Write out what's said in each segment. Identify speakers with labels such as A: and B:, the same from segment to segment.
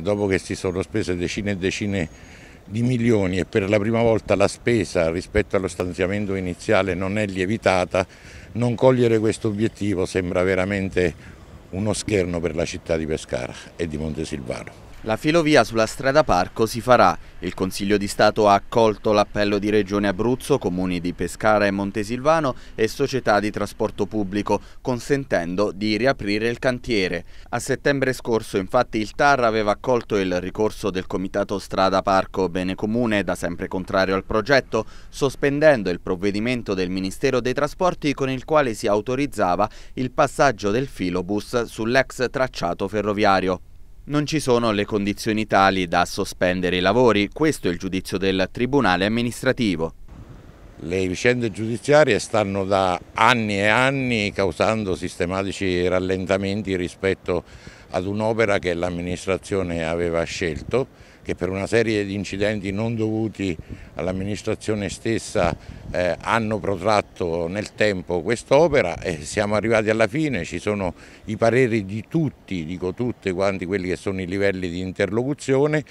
A: Dopo che si sono spese decine e decine di milioni e per la prima volta la spesa rispetto allo stanziamento iniziale non è lievitata, non cogliere questo
B: obiettivo sembra
A: veramente uno scherno per la città di Pescara e di Montesilvano.
B: La filovia sulla strada Parco si farà il Consiglio di Stato ha accolto l'appello di Regione Abruzzo, comuni di Pescara e Montesilvano e società di trasporto pubblico, consentendo di riaprire il cantiere. A settembre scorso, infatti, il TAR aveva accolto il ricorso del Comitato Strada Parco Bene Comune, da sempre contrario al progetto, sospendendo il provvedimento del Ministero dei Trasporti con il quale si autorizzava il passaggio del filobus sull'ex tracciato ferroviario. Non ci sono le condizioni tali da sospendere i lavori, questo è il giudizio del Tribunale amministrativo. Le vicende giudiziarie stanno da anni e anni
A: causando sistematici rallentamenti rispetto ad un'opera che l'amministrazione aveva scelto che per una serie di incidenti non dovuti all'amministrazione stessa eh, hanno protratto nel tempo quest'opera e siamo arrivati alla fine, ci sono i pareri di tutti, dico tutti quanti quelli che sono i livelli di interlocuzione,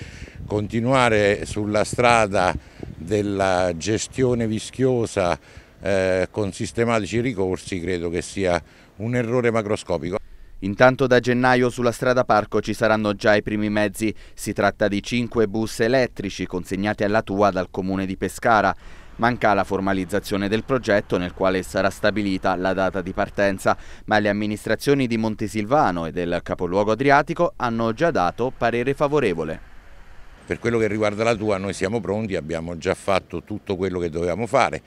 A: continuare sulla strada della gestione vischiosa eh, con sistematici ricorsi credo che sia
B: un errore macroscopico. Intanto da gennaio sulla strada Parco ci saranno già i primi mezzi. Si tratta di cinque bus elettrici consegnati alla Tua dal comune di Pescara. Manca la formalizzazione del progetto nel quale sarà stabilita la data di partenza, ma le amministrazioni di Montesilvano e del capoluogo adriatico hanno già dato parere favorevole. Per quello che riguarda la tua noi siamo pronti, abbiamo già fatto
A: tutto quello che dovevamo fare,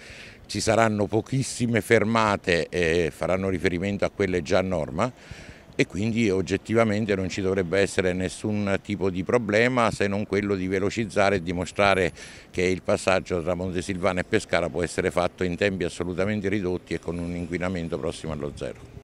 A: ci saranno pochissime fermate e faranno riferimento a quelle già a norma e quindi oggettivamente non ci dovrebbe essere nessun tipo di problema se non quello di velocizzare e dimostrare che il passaggio tra Montesilvano e Pescara può essere fatto in tempi assolutamente ridotti e con un inquinamento prossimo allo zero.